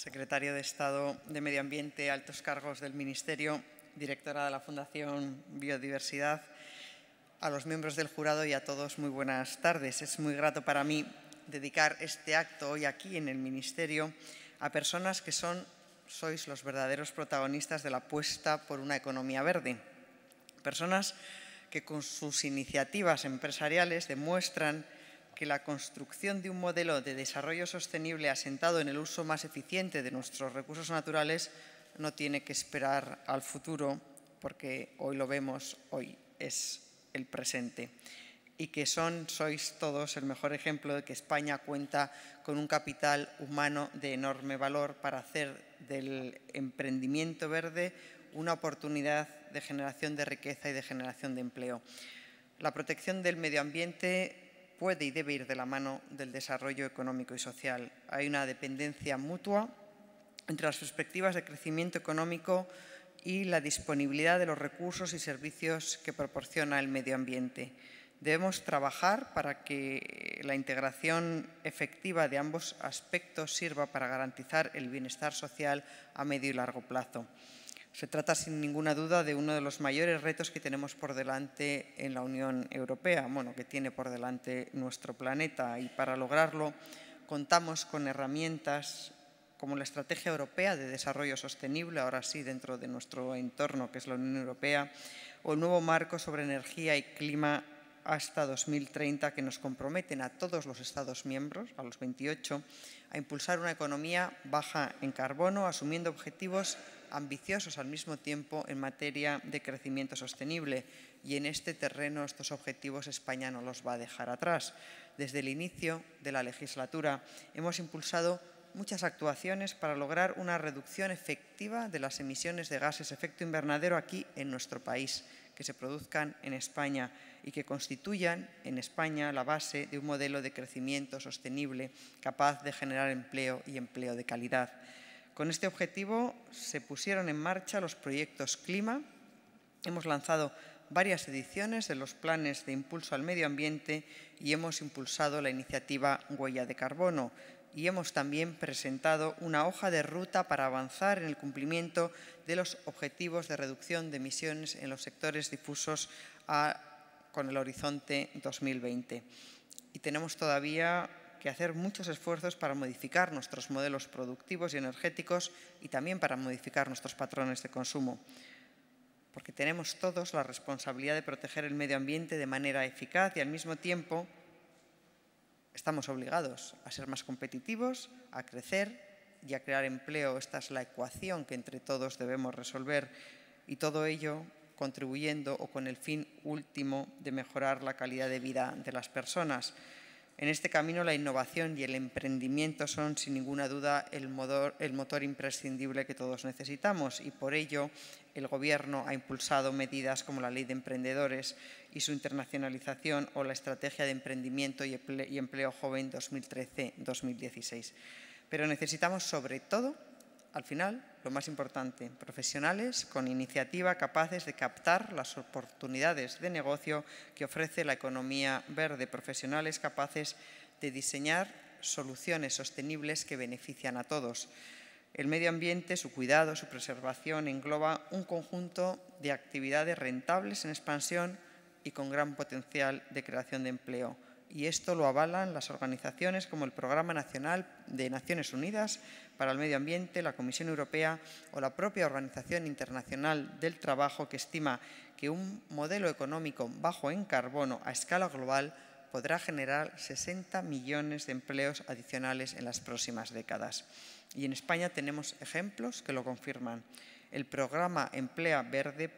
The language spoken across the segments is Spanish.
secretario de Estado de Medio Ambiente, altos cargos del Ministerio, directora de la Fundación Biodiversidad, a los miembros del jurado y a todos muy buenas tardes. Es muy grato para mí dedicar este acto hoy aquí en el Ministerio a personas que son, sois los verdaderos protagonistas de la apuesta por una economía verde. Personas que con sus iniciativas empresariales demuestran que la construcción de un modelo de desarrollo sostenible asentado en el uso más eficiente de nuestros recursos naturales no tiene que esperar al futuro, porque hoy lo vemos, hoy es el presente. Y que son, sois todos, el mejor ejemplo de que España cuenta con un capital humano de enorme valor para hacer del emprendimiento verde una oportunidad de generación de riqueza y de generación de empleo. La protección del medio ambiente puede y debe ir de la mano del desarrollo económico y social. Hay una dependencia mutua entre las perspectivas de crecimiento económico y la disponibilidad de los recursos y servicios que proporciona el medio ambiente. Debemos trabajar para que la integración efectiva de ambos aspectos sirva para garantizar el bienestar social a medio y largo plazo. Se trata sin ninguna duda de uno de los mayores retos que tenemos por delante en la Unión Europea, bueno, que tiene por delante nuestro planeta y para lograrlo contamos con herramientas como la Estrategia Europea de Desarrollo Sostenible, ahora sí dentro de nuestro entorno que es la Unión Europea, o el nuevo marco sobre energía y clima hasta 2030 que nos comprometen a todos los Estados miembros, a los 28, a impulsar una economía baja en carbono, asumiendo objetivos ambiciosos al mismo tiempo en materia de crecimiento sostenible y en este terreno estos objetivos España no los va a dejar atrás. Desde el inicio de la legislatura hemos impulsado muchas actuaciones para lograr una reducción efectiva de las emisiones de gases efecto invernadero aquí en nuestro país, que se produzcan en España y que constituyan en España la base de un modelo de crecimiento sostenible capaz de generar empleo y empleo de calidad. Con este objetivo se pusieron en marcha los proyectos Clima. Hemos lanzado varias ediciones de los planes de impulso al medio ambiente y hemos impulsado la iniciativa Huella de Carbono, y hemos también presentado una hoja de ruta para avanzar en el cumplimiento de los objetivos de reducción de emisiones en los sectores difusos con el horizonte 2020. Y tenemos todavía que hacer muchos esfuerzos para modificar nuestros modelos productivos y energéticos y también para modificar nuestros patrones de consumo, porque tenemos todos la responsabilidad de proteger el medio ambiente de manera eficaz y al mismo tiempo estamos obligados a ser más competitivos, a crecer y a crear empleo. Esta es la ecuación que entre todos debemos resolver y todo ello contribuyendo o con el fin último de mejorar la calidad de vida de las personas. En este camino la innovación y el emprendimiento son sin ninguna duda el motor, imprescindible que todos necesitamos y por ello el Gobierno ha impulsado medidas como la Ley de Emprendedores y su internacionalización o la Estrategia de Emprendimiento y Empleo Joven 2013-2016. Pero necesitamos sobre todo, al final, lo más importante, profesionales con iniciativa capaces de captar las oportunidades de negocio que ofrece la economía verde, profesionales capaces de diseñar soluciones sostenibles que benefician a todos. El medio ambiente, su cuidado, su preservación engloba un conjunto de actividades rentables en expansión y con gran potencial de creación de empleo y esto lo avalan las organizaciones como el Programa Nacional de Naciones Unidas para el Medio Ambiente, la Comisión Europea o la propia Organización Internacional del Trabajo que estima que un modelo económico bajo en carbono a escala global podrá generar 60 millones de empleos adicionales en las próximas décadas. Y en España tenemos ejemplos que lo confirman. El programa Emplea Verde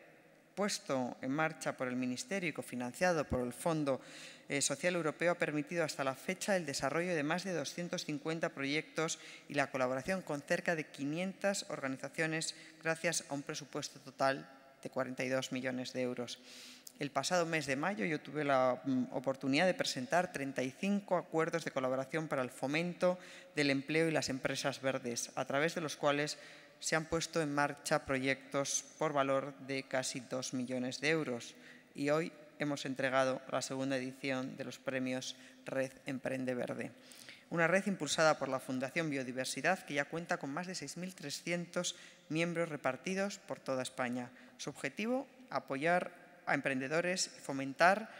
puesto en marcha por el Ministerio y cofinanciado por el Fondo eh, Social Europeo ha permitido hasta la fecha el desarrollo de más de 250 proyectos y la colaboración con cerca de 500 organizaciones gracias a un presupuesto total de 42 millones de euros. El pasado mes de mayo yo tuve la mm, oportunidad de presentar 35 acuerdos de colaboración para el fomento del empleo y las empresas verdes, a través de los cuales se han puesto en marcha proyectos por valor de casi 2 millones de euros. Y hoy hemos entregado la segunda edición de los premios Red Emprende Verde. Una red impulsada por la Fundación Biodiversidad que ya cuenta con más de 6.300 miembros repartidos por toda España. Su objetivo, apoyar a emprendedores fomentar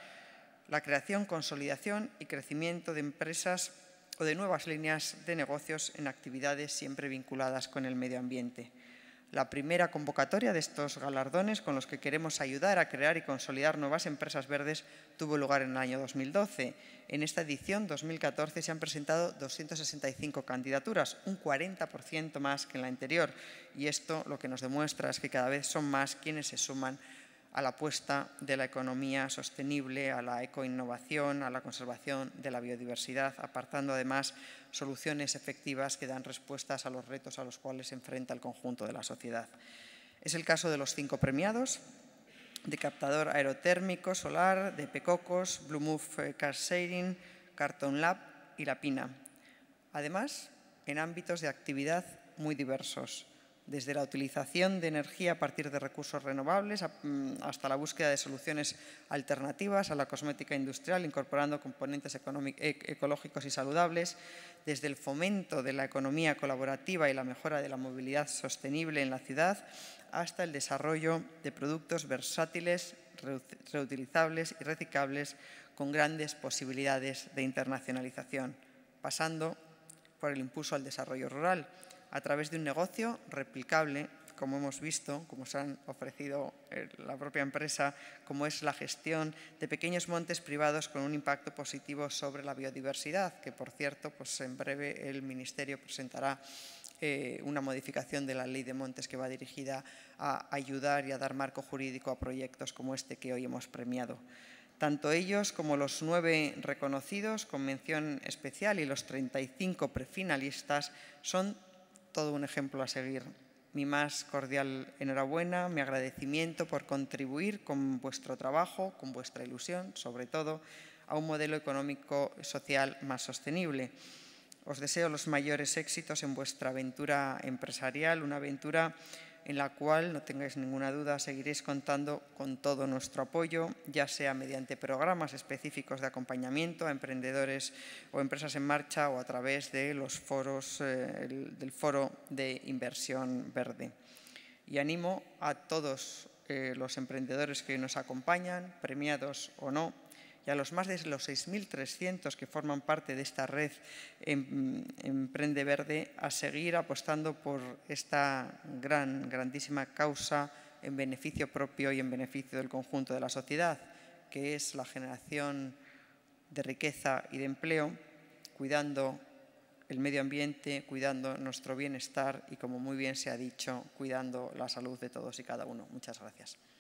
la creación, consolidación y crecimiento de empresas o de nuevas líneas de negocios en actividades siempre vinculadas con el medio ambiente. La primera convocatoria de estos galardones con los que queremos ayudar a crear y consolidar nuevas empresas verdes tuvo lugar en el año 2012. En esta edición 2014 se han presentado 265 candidaturas, un 40% más que en la anterior. Y esto lo que nos demuestra es que cada vez son más quienes se suman a la apuesta de la economía sostenible, a la ecoinnovación, a la conservación de la biodiversidad, apartando además soluciones efectivas que dan respuestas a los retos a los cuales se enfrenta el conjunto de la sociedad. Es el caso de los cinco premiados, de captador aerotérmico, solar, de Pecocos, Blue Move Car Carton Lab y Lapina. Además, en ámbitos de actividad muy diversos, desde la utilización de energía a partir de recursos renovables mm, hasta la búsqueda de soluciones alternativas a la cosmética industrial, incorporando componentes e, ecológicos y saludables, desde el fomento de la economía colaborativa y la mejora de la movilidad sostenible en la ciudad hasta el desarrollo de productos versátiles, reutilizables y reciclables con grandes posibilidades de internacionalización, pasando por el impulso al desarrollo rural, a través de un negocio replicable, como hemos visto, como se han ofrecido eh, la propia empresa, como es la gestión de pequeños montes privados con un impacto positivo sobre la biodiversidad, que por cierto, pues en breve el Ministerio presentará eh, una modificación de la ley de montes que va dirigida a ayudar y a dar marco jurídico a proyectos como este que hoy hemos premiado. Tanto ellos como los nueve reconocidos con mención especial y los 35 prefinalistas son todo un ejemplo a seguir. Mi más cordial enhorabuena, mi agradecimiento por contribuir con vuestro trabajo, con vuestra ilusión, sobre todo, a un modelo económico social más sostenible. Os deseo los mayores éxitos en vuestra aventura empresarial, una aventura en la cual, no tengáis ninguna duda, seguiréis contando con todo nuestro apoyo, ya sea mediante programas específicos de acompañamiento a emprendedores o empresas en marcha o a través de los foros, eh, del foro de inversión verde. Y animo a todos eh, los emprendedores que nos acompañan, premiados o no, y a los más de los 6.300 que forman parte de esta red em, Emprende Verde a seguir apostando por esta gran, grandísima causa en beneficio propio y en beneficio del conjunto de la sociedad, que es la generación de riqueza y de empleo, cuidando el medio ambiente, cuidando nuestro bienestar y, como muy bien se ha dicho, cuidando la salud de todos y cada uno. Muchas gracias.